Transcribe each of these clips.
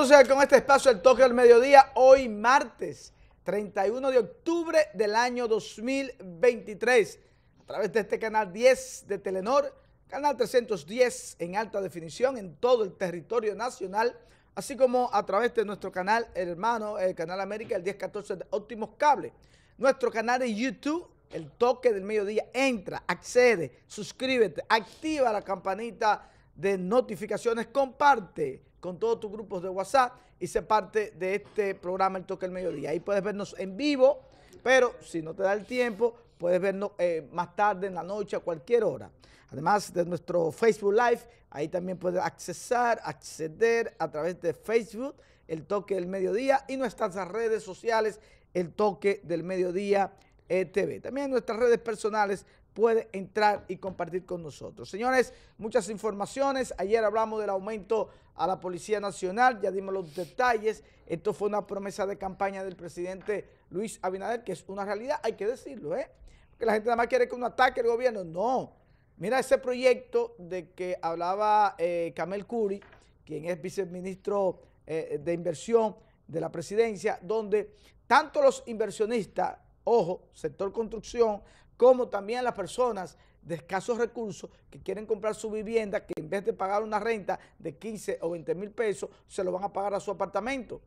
Entonces, con este espacio El Toque del Mediodía, hoy martes 31 de octubre del año 2023, a través de este canal 10 de Telenor, canal 310 en alta definición en todo el territorio nacional, así como a través de nuestro canal hermano, el Canal América, el 1014 de Óptimos Cables, Nuestro canal de YouTube, El Toque del Mediodía, entra, accede, suscríbete, activa la campanita de notificaciones, comparte con todos tus grupos de WhatsApp y ser parte de este programa El Toque del Mediodía. Ahí puedes vernos en vivo, pero si no te da el tiempo, puedes vernos eh, más tarde, en la noche, a cualquier hora. Además de nuestro Facebook Live, ahí también puedes accesar, acceder a través de Facebook, El Toque del Mediodía, y nuestras redes sociales, El Toque del Mediodía e TV. También nuestras redes personales, puede entrar y compartir con nosotros. Señores, muchas informaciones. Ayer hablamos del aumento a la Policía Nacional, ya dimos los detalles. Esto fue una promesa de campaña del presidente Luis Abinader, que es una realidad, hay que decirlo, ¿eh? Porque la gente nada más quiere que uno ataque al gobierno. No. Mira ese proyecto de que hablaba eh, Camel Curi, quien es viceministro eh, de Inversión de la presidencia, donde tanto los inversionistas, ojo, sector construcción, como también las personas de escasos recursos que quieren comprar su vivienda, que en vez de pagar una renta de 15 o 20 mil pesos, se lo van a pagar a su apartamento.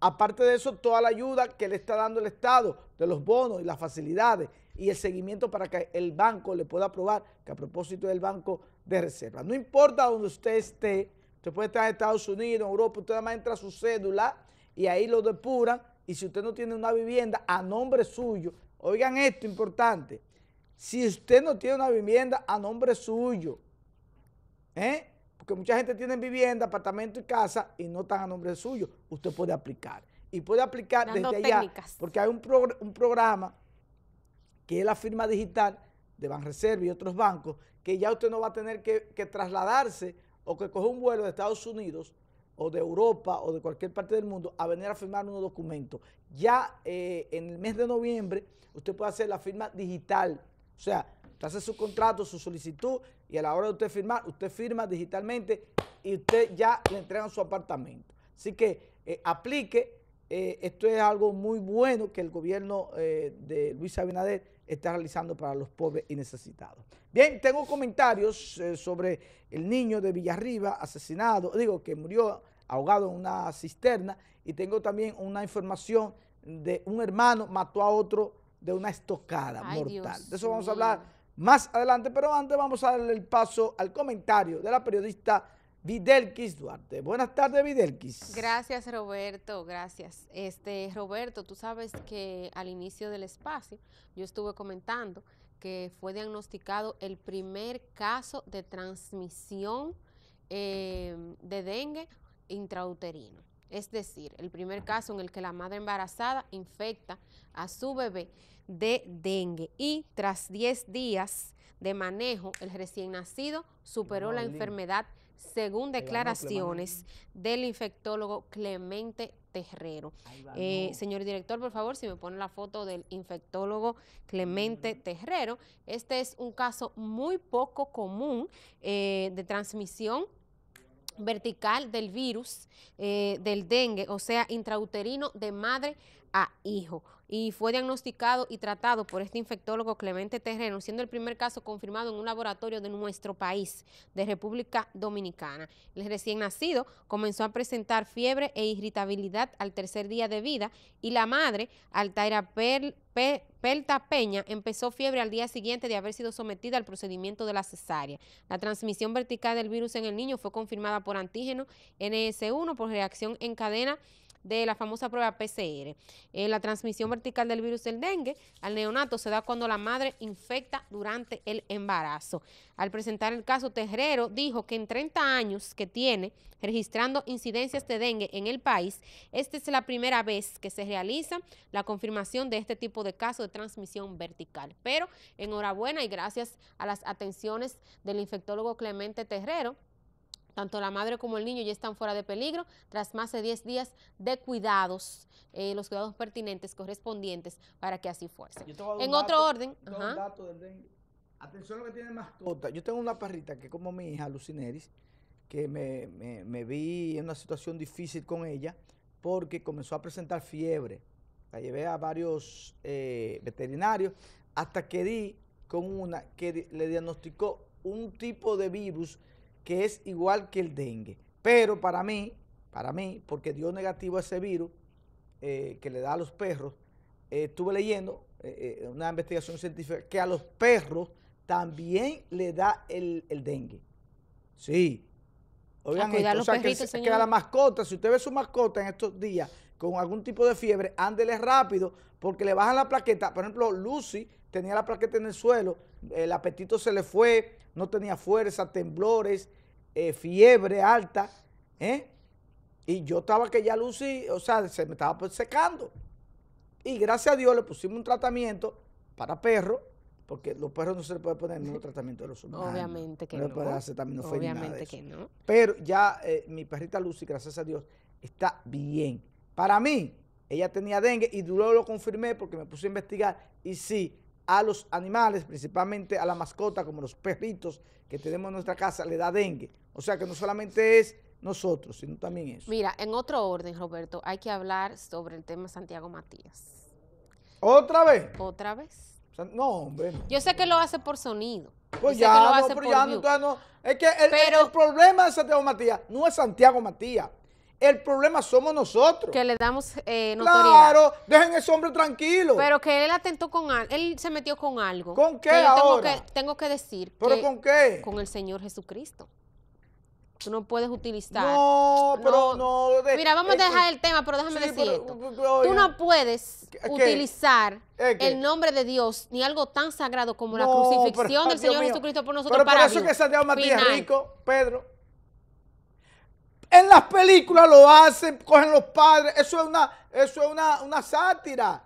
Aparte de eso, toda la ayuda que le está dando el Estado de los bonos y las facilidades y el seguimiento para que el banco le pueda aprobar, que a propósito del banco de reserva. No importa donde usted esté, usted puede estar en Estados Unidos, en Europa, usted además entra a su cédula y ahí lo depuran. Y si usted no tiene una vivienda a nombre suyo, Oigan esto, importante. Si usted no tiene una vivienda a nombre suyo, ¿eh? porque mucha gente tiene vivienda, apartamento y casa y no están a nombre suyo, usted puede aplicar. Y puede aplicar desde allá, porque hay un, un programa que es la firma digital de Banreserva y otros bancos, que ya usted no va a tener que, que trasladarse o que coge un vuelo de Estados Unidos o de Europa o de cualquier parte del mundo a venir a firmar unos documentos. Ya eh, en el mes de noviembre usted puede hacer la firma digital, o sea, usted hace su contrato, su solicitud y a la hora de usted firmar, usted firma digitalmente y usted ya le entregan su apartamento. Así que eh, aplique eh, esto es algo muy bueno que el gobierno eh, de Luis Abinader está realizando para los pobres y necesitados. Bien, tengo comentarios eh, sobre el niño de Villarriba asesinado, digo, que murió ahogado en una cisterna, y tengo también una información de un hermano mató a otro de una estocada mortal. de eso vamos a hablar más adelante, pero antes vamos a darle el paso al comentario de la periodista Videlquis Duarte. Buenas tardes, Videlquis. Gracias, Roberto. Gracias. Este, Roberto, tú sabes que al inicio del espacio yo estuve comentando que fue diagnosticado el primer caso de transmisión em, de dengue intrauterino. Es decir, el primer caso en el que la madre embarazada infecta a su bebé de dengue y tras 10 días de manejo, el recién nacido superó la enfermedad según declaraciones del infectólogo Clemente Terrero. Eh, señor director, por favor, si me pone la foto del infectólogo Clemente Terrero. Este es un caso muy poco común eh, de transmisión vertical del virus eh, del dengue, o sea, intrauterino de madre a hijo y fue diagnosticado y tratado por este infectólogo Clemente Terreno, siendo el primer caso confirmado en un laboratorio de nuestro país, de República Dominicana. El recién nacido comenzó a presentar fiebre e irritabilidad al tercer día de vida y la madre, Altaira Pelta Peña empezó fiebre al día siguiente de haber sido sometida al procedimiento de la cesárea. La transmisión vertical del virus en el niño fue confirmada por antígeno NS1 por reacción en cadena de la famosa prueba PCR. Eh, la transmisión vertical del virus del dengue al neonato se da cuando la madre infecta durante el embarazo. Al presentar el caso, Terrero dijo que en 30 años que tiene registrando incidencias de dengue en el país, esta es la primera vez que se realiza la confirmación de este tipo de caso de transmisión vertical. Pero enhorabuena y gracias a las atenciones del infectólogo Clemente Terrero, tanto la madre como el niño ya están fuera de peligro tras más de 10 días de cuidados, eh, los cuidados pertinentes correspondientes para que así fuese. En otro orden... Atención a lo que tiene mascota. Yo tengo una perrita que como mi hija, Lucineris, que me, vi en una situación difícil con ella porque comenzó a presentar fiebre. La llevé a varios eh, veterinarios hasta que di con una que le diagnosticó un tipo de virus que es igual que el dengue. Pero para mí, para mí, porque dio negativo a ese virus eh, que le da a los perros, eh, estuve leyendo eh, una investigación científica que a los perros también le da el, dengue. Sí. Ah, Oigan, que, que, a la mascota, si usted ve su mascota en estos días con algún tipo de fiebre, ándele rápido porque le bajan la plaqueta. Por ejemplo, Lucy tenía la plaqueta en el suelo, el apetito se le fue, no tenía fuerza, temblores, eh, fiebre alta, ¿eh? Y yo estaba que ya Lucy, o sea, se me estaba pues, secando. Y gracias a Dios le pusimos un tratamiento para perros, porque los perros no se les puede poner ningún tratamiento de los humanos. Obviamente que no. No puede hacer también Obviamente que no. Pero ya eh, mi perrita Lucy, gracias a Dios, está bien. Para mí, ella tenía dengue y luego lo confirmé porque me puse a investigar y sí, a los animales, principalmente a la mascota, como los perritos que tenemos en nuestra casa, le da dengue. O sea que no solamente es nosotros, sino también eso. Mira, en otro orden, Roberto, hay que hablar sobre el tema Santiago Matías. ¿Otra vez? Otra vez. no, hombre. Yo sé que lo hace por sonido. Pues ya, que ya no, Es que el, el problema de Santiago Matías no es Santiago Matías. El problema somos nosotros. Que le damos eh, notoriedad. Claro, dejen a ese hombre tranquilo. Pero que él atentó con algo, él se metió con algo. ¿Con qué ahora? Tengo que, tengo que decir. ¿Pero con qué? Con el Señor Jesucristo. Tú no puedes utilizar. No, pero no. Mira, vamos a eh, dejar eh, el tema, pero déjame decir esto. Eh, Tú no puedes utilizar el nombre de Dios ni algo tan sagrado como la crucifixión del Señor Jesucristo por nosotros pero por eso que Santiago Matías rico, Pedro. En las películas lo hacen, cogen los padres. Eso es una, eso es una, una sátira.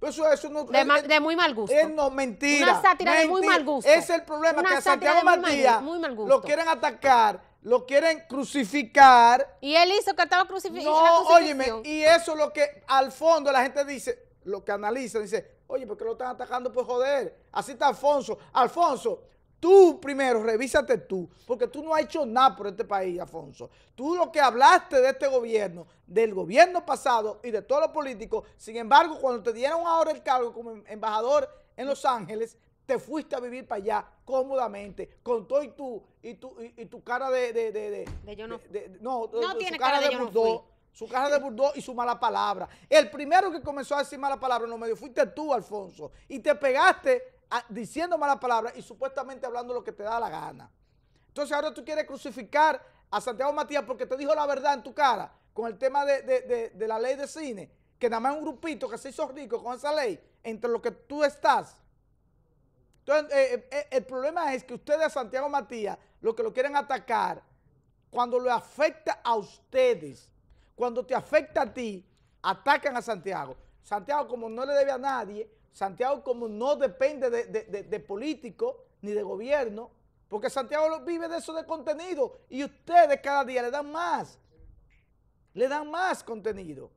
Eso, eso eh, eh, de, muy mal gusto. Es eh, no, mentira. Una sátira de muy mal gusto. Es el problema que a Santiago Matías lo quieren atacar, lo quieren crucificar. Y él hizo que estaba crucificado. No, óyeme, y eso es lo que al fondo la gente dice, lo que analiza, dice, oye, ¿por qué lo están atacando? Pues joder, así está Alfonso. Alfonso, Tú primero, revísate tú, porque tú no has hecho nada por este país, Alfonso. Tú lo que hablaste de este gobierno, del gobierno pasado y de todos los políticos, sin embargo, cuando te dieron ahora el cargo como em-, embajador en Los Ángeles, te fuiste a vivir para allá cómodamente, con todo y tú, y tu, y, tu cara de, de, de, de, de yo no. no, tiene cara, de, yo su cara de burdo y su mala palabra. El primero que comenzó a decir mala palabra no los medios fuiste tú, Alfonso. Y te pegaste diciendo malas palabras y supuestamente hablando lo que te da la gana. Entonces ahora tú quieres crucificar a Santiago Matías porque te dijo la verdad en tu cara con el tema de, la ley de cine, que nada más un grupito que se hizo rico con esa ley, entre lo que tú estás. Entonces, eh, eh, eh, el problema es que ustedes a Santiago Matías lo que lo quieren atacar, cuando lo afecta a ustedes, cuando te afecta a ti, atacan a Santiago. Santiago, como no le debe a nadie, Santiago como no depende de, de, de, políticos ni de gobierno, porque Santiago vive de eso de contenido y ustedes cada día le dan más, le dan más contenido.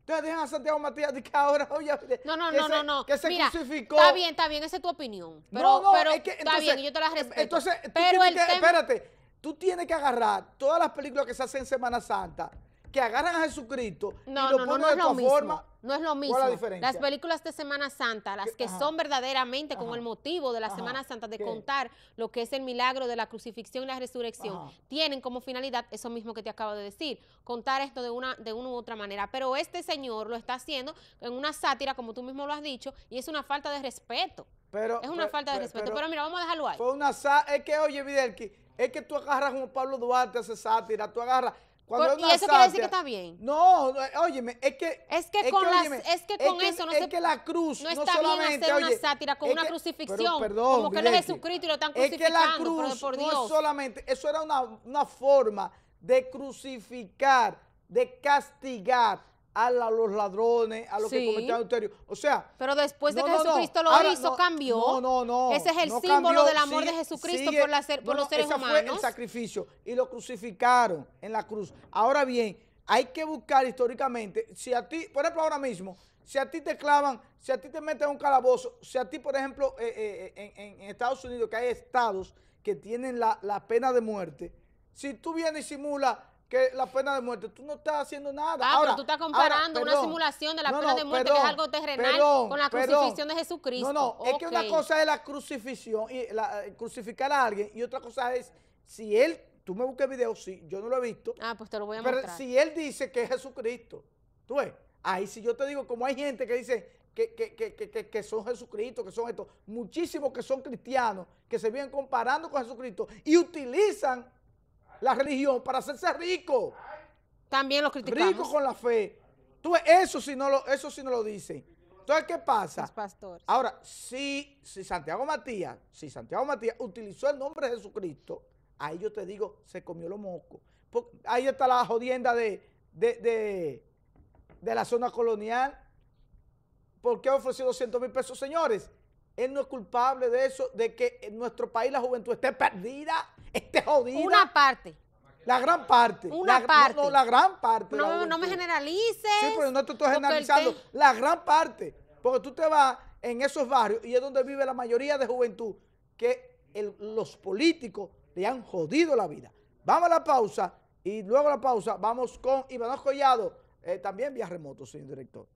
Ustedes dejan a Santiago Matías de que ahora, oye, no, no, no, se, no, no. Que se Mira, crucificó. Está bien, está bien, esa es tu opinión. Pero, no, pero que, está bien, yo te la respeto. Entonces, tú pero que, espérate, tú tienes que agarrar todas las películas que se hacen en Semana Santa, que agarran a Jesucristo y lo ponen de otra forma. No es lo mismo. Las películas de Semana Santa, las que son verdaderamente como con el motivo de la Semana Santa, de contar lo que es el milagro de la crucifixión y la resurrección, tienen como finalidad eso mismo que te acabo de decir, contar esto de una, de una u otra manera. Pero este señor lo está haciendo en una sátira, como tú mismo lo has dicho, y es una falta de respeto. Pero, es una falta de respeto, pero, mira, vamos a dejarlo ahí. Fue una es que, oye, Videlki, es que tú agarras como Pablo Duarte, hace sátira, tú agarras y eso quiere decir que está bien. No, óyeme, es que... Es que con, las, es que con eso no es que la cruz no, está solamente, bien hacer una sátira con una crucifixión. perdón, como que él es Jesucristo y lo están crucificando, es que la cruz pero por no solamente... Eso era una, una forma de crucificar, de castigar, a, los ladrones, a los que cometían adulterio. O sea... Pero después de que Jesucristo lo hizo, cambió. No, no, no. Ese es el símbolo del amor de Jesucristo por, los seres fue el sacrificio y lo crucificaron en la cruz. Ahora bien, hay que buscar históricamente, si a ti, por ejemplo, ahora mismo, si a ti te clavan, si a ti te meten un calabozo, si a ti, por ejemplo, eh, eh, eh, en, Estados Unidos, que hay estados que tienen la, la pena de muerte, si tú vienes y simulas que la pena de muerte. Tú no estás haciendo nada. Ah, ahora, pero tú estás comparando una simulación de la pena de muerte, que es algo terrenal, con la crucifixión de Jesucristo. No, no, es que una cosa es la crucifixión, y la, eh, crucificar a alguien, y otra cosa es si él, tú me busques video, sí, yo no lo he visto. Ah, pues te lo voy a mostrar. Pero si él dice que es Jesucristo, tú ves, ahí si yo te digo, como hay gente que dice, que, que, que, que, son Jesucristo, que son estos, muchísimos que son cristianos, que se vienen comparando con Jesucristo y utilizan la religión para hacerse rico. También los criticamos. Rico con la fe. Tú, eso sí no lo, eso no lo dicen. Entonces, ¿qué pasa? Ahora, si, si Santiago Matías, si Santiago Matías utilizó el nombre de Jesucristo, ahí yo te digo, se comió los mocos. ahí está la jodienda de, de, la zona colonial. ¿Por qué ofrecido 200 mil pesos, señores? Él no es culpable de eso, de que en nuestro país la juventud esté perdida. Una parte. La gran parte. Una parte. No, la gran parte. No, no me generalices. Sí, pero no te estoy generalizando. La gran parte. Porque tú te vas en esos barrios y es donde vive la mayoría de juventud que los políticos le han jodido la vida. Vamos a la pausa y luego a la pausa vamos con Iván Collado, eh, también vía remoto, señor director.